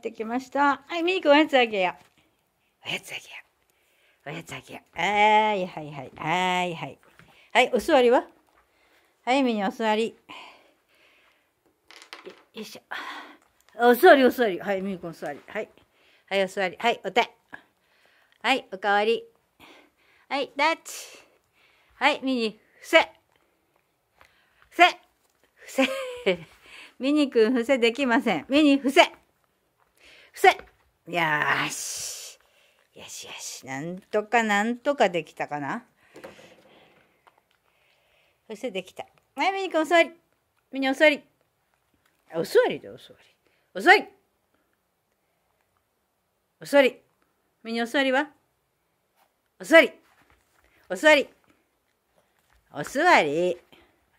ってきました。はい、ミークおやつあげや。おやつあげや。おやつあげや。はいはいはい。はいはい。はい、お座りははい、みにお座り。よいしょ。お座りお座り。はい、みーくお座り。はい。はい、お座り。はい、お手。はい、おかわり。はい、ダッチ。はい、ミニ、伏せ。伏せ。伏せ。ミニくん伏せできません。ミニ、伏せ。伏せよしよしよしなんとかなんとかできたかなそしてできたはいミニ君お座りミニお座りお座りでお座りお座りお座りミニお座りはお座りお座りお座り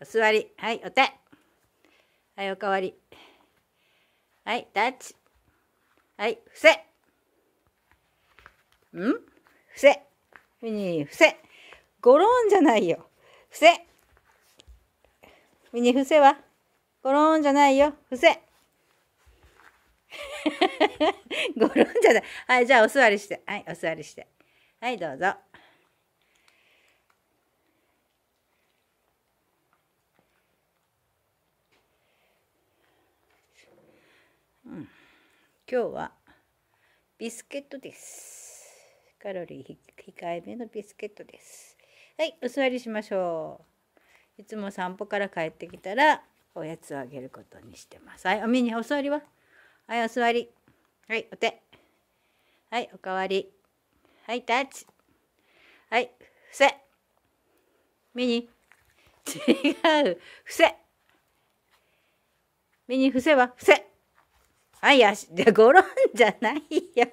お座りはいお手はいおかわりはいタッチはい伏せん伏せふに伏せごろんじゃないよ伏せふに伏せはごろんじゃないよ伏せごろんじゃないはいじゃあお座りしてはいお座りしてはいどうぞうん。今日はビスケットです。カロリー控えめのビスケットです。はい、お座りしましょう。いつも散歩から帰ってきたらおやつをあげることにしてます。はい、おみにお座りははい、お座り。はい、お手。はい、おかわり。はい、タッチ。はい、伏せ。ミニ。違う。伏せ。ミニ伏せは伏せ。あ、いや、ごろんじゃないよ。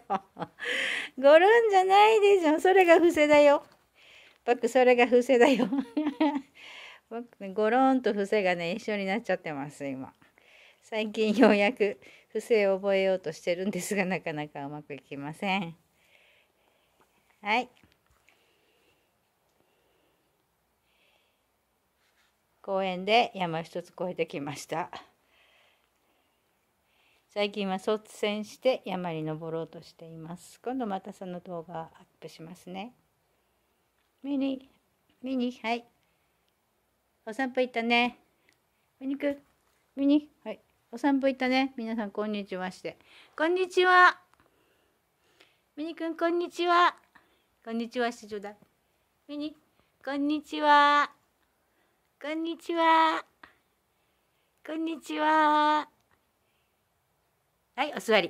ごろんじゃないでしょ。それが伏せだよ。僕、それが伏せだよ。僕、ね、ごろんと伏せがね、一緒になっちゃってます、今。最近ようやく伏せを覚えようとしてるんですが、なかなかうまくいきません。はい。公園で山一つ越えてきました。最近は率先して山に登ろうとしています。今度またその動画アップしますね。ミニ、ミニ、はい。お散歩行ったね。ミニくん、ミニ、はい。お散歩行ったね。皆さん、こんにちはして。こんにちは。ミニくん、こんにちは。こんにちはしてちょうだい。ミニ、こんにちは。こんにちは。こんにちは。はいお座り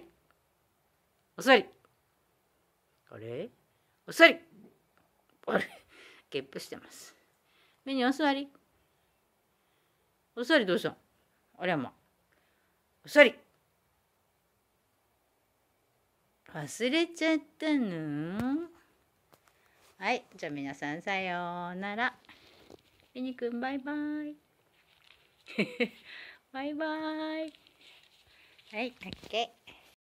お座りあれお座りあれゲップしてますミニお座りお座りどうしたあれはまあお座り忘れちゃったのはいじゃあ皆さんさようならミニくんバイバイ バイバイはい、オッケー。